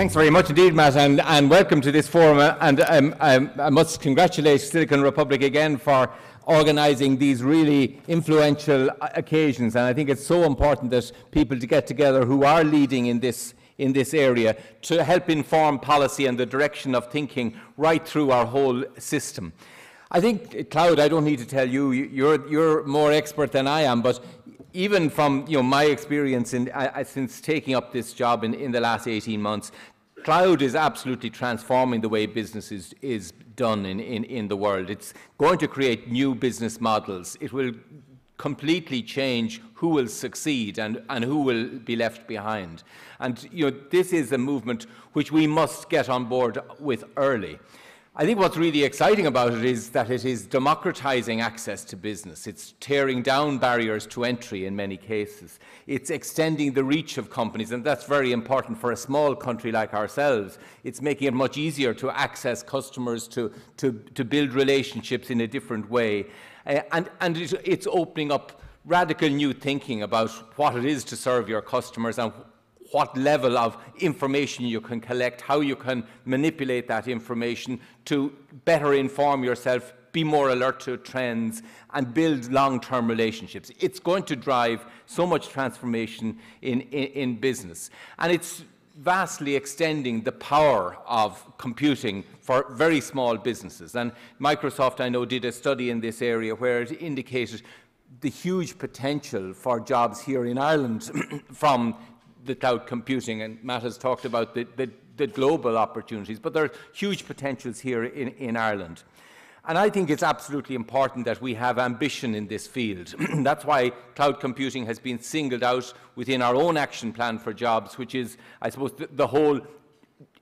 Thanks very much indeed, Matt, and, and welcome to this forum. Uh, and um, I, um, I must congratulate Silicon Republic again for organising these really influential uh, occasions. And I think it's so important that people to get together who are leading in this in this area to help inform policy and the direction of thinking right through our whole system. I think, Cloud, I don't need to tell you, you're, you're more expert than I am, but even from you know, my experience in, I, since taking up this job in, in the last 18 months, cloud is absolutely transforming the way business is, is done in, in, in the world. It's going to create new business models. It will completely change who will succeed and, and who will be left behind. And you know, this is a movement which we must get on board with early. I think what's really exciting about it is that it is democratizing access to business. It's tearing down barriers to entry in many cases. It's extending the reach of companies, and that's very important for a small country like ourselves. It's making it much easier to access customers, to, to, to build relationships in a different way. Uh, and and it's opening up radical new thinking about what it is to serve your customers and what level of information you can collect, how you can manipulate that information to better inform yourself, be more alert to trends, and build long term relationships. It's going to drive so much transformation in, in, in business. And it's vastly extending the power of computing for very small businesses. And Microsoft, I know, did a study in this area where it indicated the huge potential for jobs here in Ireland from the cloud computing, and Matt has talked about the, the, the global opportunities, but there are huge potentials here in, in Ireland. And I think it's absolutely important that we have ambition in this field. That's why cloud computing has been singled out within our own action plan for jobs, which is, I suppose, the, the whole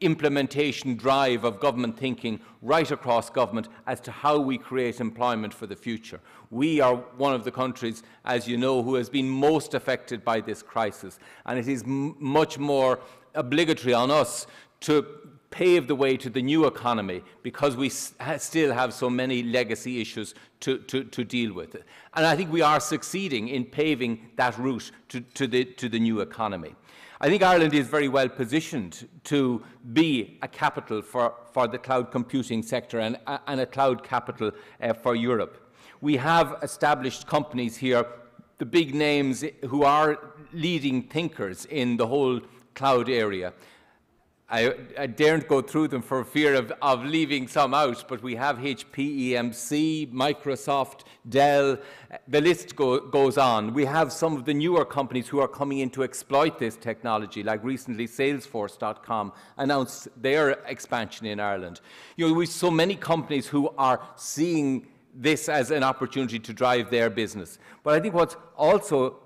implementation drive of government thinking right across government as to how we create employment for the future. We are one of the countries, as you know, who has been most affected by this crisis. And it is much more obligatory on us to pave the way to the new economy because we still have so many legacy issues to, to, to, deal with. And I think we are succeeding in paving that route to, to the, the new economy. I think Ireland is very well positioned to be a capital for, for the cloud computing sector and, and a cloud capital uh, for Europe. We have established companies here, the big names who are leading thinkers in the whole cloud area. I, I, daren't go through them for fear of, of leaving some out, but we have HP, EMC, Microsoft, Dell. The list go, goes on. We have some of the newer companies who are coming in to exploit this technology, like recently Salesforce.com announced their expansion in Ireland. You know, we have so many companies who are seeing this as an opportunity to drive their business. But I think what's also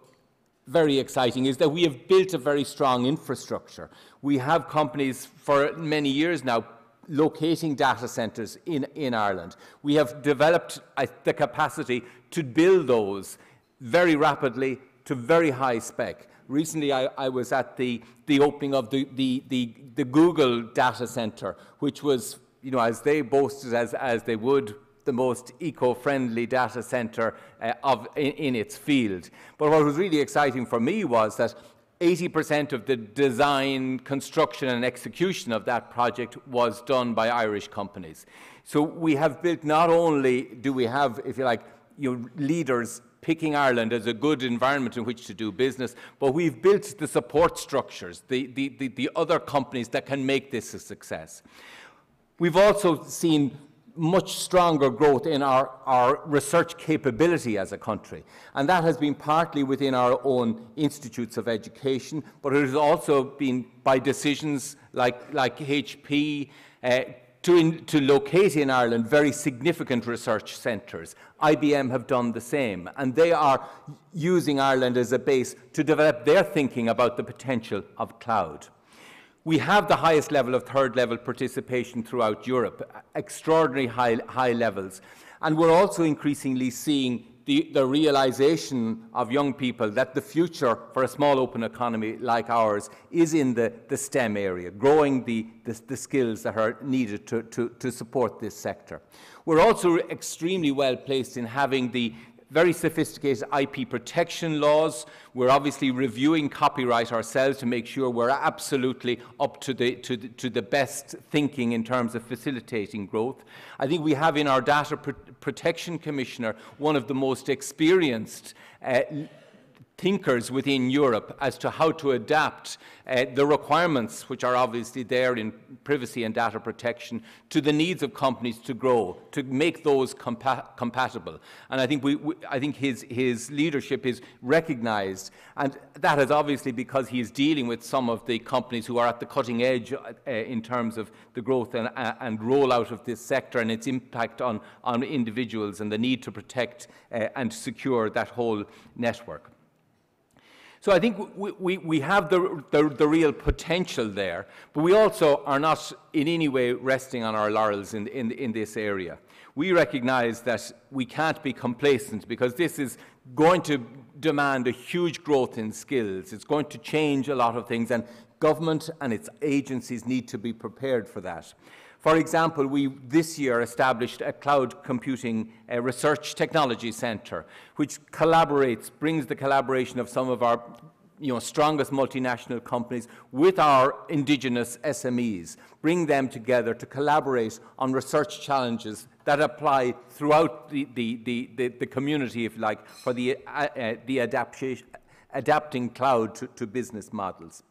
very exciting is that we have built a very strong infrastructure. We have companies for many years now locating data centers in, in Ireland. We have developed uh, the capacity to build those very rapidly to very high spec. Recently, I, I was at the, the opening of the, the, the, the Google data center, which was, you know, as they boasted, as, as they would, the most eco-friendly data center uh, of, in, in its field. But what was really exciting for me was that 80% of the design, construction, and execution of that project was done by Irish companies. So we have built not only do we have, if you like, you know, leaders picking Ireland as a good environment in which to do business, but we've built the support structures, the, the, the, the other companies that can make this a success. We've also seen much stronger growth in our, our research capability as a country. And that has been partly within our own institutes of education, but it has also been by decisions like, like HP uh, to, in, to locate in Ireland very significant research centres. IBM have done the same, and they are using Ireland as a base to develop their thinking about the potential of cloud we have the highest level of third level participation throughout Europe, extraordinary high, high levels. And we're also increasingly seeing the, the, realization of young people that the future for a small open economy like ours is in the, the STEM area, growing the, the, the skills that are needed to, to, to support this sector. We're also extremely well placed in having the, very sophisticated IP protection laws. We're obviously reviewing copyright ourselves to make sure we're absolutely up to the, to the, to the best thinking in terms of facilitating growth. I think we have in our Data Pro Protection Commissioner one of the most experienced uh, thinkers within Europe as to how to adapt uh, the requirements, which are obviously there in privacy and data protection, to the needs of companies to grow, to make those compa compatible. And I think, we, we, I think his, his leadership is recognized. And that is obviously because he is dealing with some of the companies who are at the cutting edge uh, in terms of the growth and, uh, and rollout of this sector and its impact on, on individuals and the need to protect uh, and secure that whole network. So I think we, we, we have the, the, the, real potential there, but we also are not in any way resting on our laurels in, in, in this area. We recognize that we can't be complacent because this is going to demand a huge growth in skills. It's going to change a lot of things, and government and its agencies need to be prepared for that. For example, we this year established a cloud computing uh, research technology center, which collaborates, brings the collaboration of some of our you know, strongest multinational companies with our indigenous SMEs, bring them together to collaborate on research challenges that apply throughout the, the, the, the, the community, if you like, for the, uh, uh, the adaptation, adapting cloud to, to business models.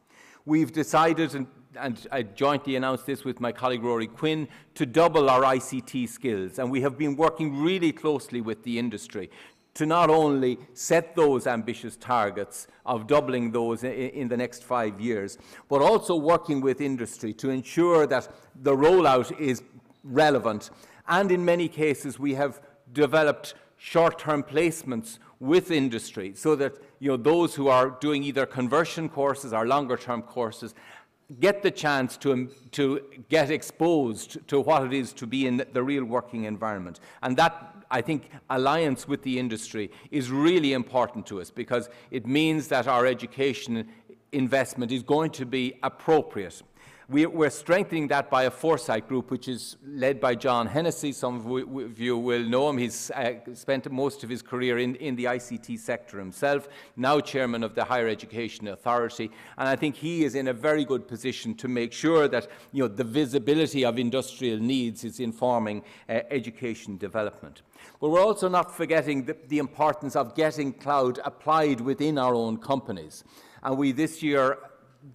We've decided, and and I jointly announced this with my colleague Rory Quinn, to double our ICT skills. And we have been working really closely with the industry to not only set those ambitious targets of doubling those in the next five years, but also working with industry to ensure that the rollout is relevant. And in many cases, we have developed short-term placements with industry so that you know, those who are doing either conversion courses or longer-term courses get the chance to, to get exposed to what it is to be in the real working environment. And that, I think, alliance with the industry is really important to us because it means that our education investment is going to be appropriate we, are strengthening that by a foresight group, which is led by John Hennessy. Some of you will know him. He's uh, spent most of his career in, in the ICT sector himself, now chairman of the Higher Education Authority. And I think he is in a very good position to make sure that you know, the visibility of industrial needs is informing uh, education development. But we're also not forgetting the, the importance of getting cloud applied within our own companies. And we this year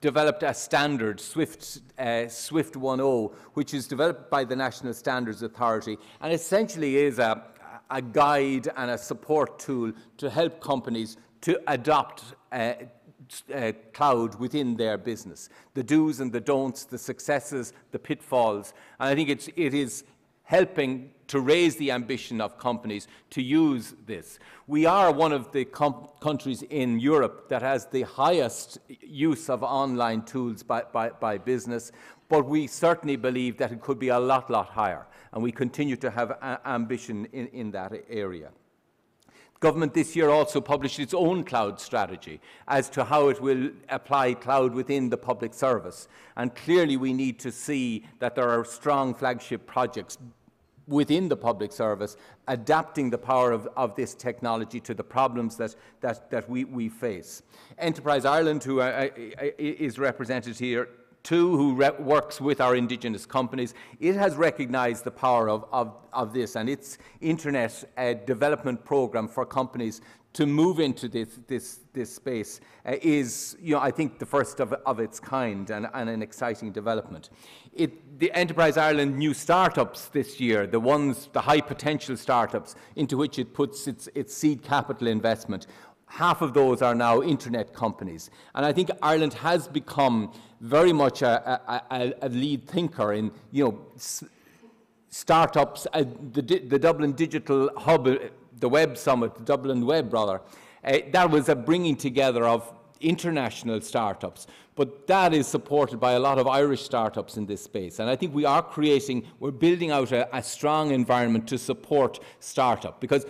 developed a standard, SWIFT, uh, SWIFT 1.0, which is developed by the National Standards Authority and essentially is a, a guide and a support tool to help companies to adopt uh, uh, cloud within their business. The do's and the don'ts, the successes, the pitfalls. And I think it's, it is helping to raise the ambition of companies to use this. We are one of the countries in Europe that has the highest use of online tools by, by, by, business, but we certainly believe that it could be a lot, lot higher, and we continue to have ambition in, in that area. Government this year also published its own cloud strategy as to how it will apply cloud within the public service. And clearly, we need to see that there are strong flagship projects within the public service adapting the power of, of this technology to the problems that, that, that we, we face. Enterprise Ireland, who uh, uh, uh, is represented here, who works with our indigenous companies. It has recognized the power of, of, of this and its internet uh, development program for companies to move into this, this, this space uh, is, you know, I think the first of, of its kind and, and an exciting development. It, the Enterprise Ireland new startups this year, the ones, the high potential startups into which it puts its, its seed capital investment, half of those are now internet companies. And I think Ireland has become very much a, a, a lead thinker in, you know, startups, uh, the, the, Dublin Digital Hub, uh, the Web Summit, the Dublin Web, rather, uh, that was a bringing together of international startups. But that is supported by a lot of Irish startups in this space. And I think we are creating, we're building out a, a strong environment to support startup because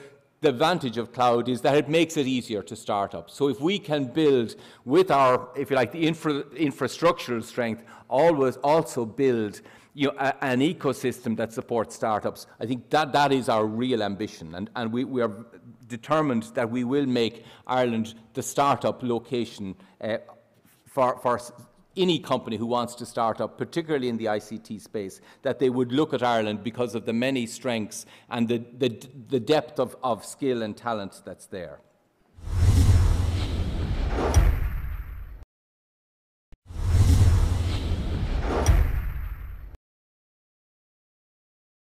the advantage of cloud is that it makes it easier to start up. So if we can build with our, if you like, the infra infrastructural strength, always also build you know, a, an ecosystem that supports startups. I think that, that is our real ambition, and, and we, we are determined that we will make Ireland the startup location uh, for, for any company who wants to start up, particularly in the ICT space, that they would look at Ireland because of the many strengths and the, the, the depth of, of skill and talent that's there.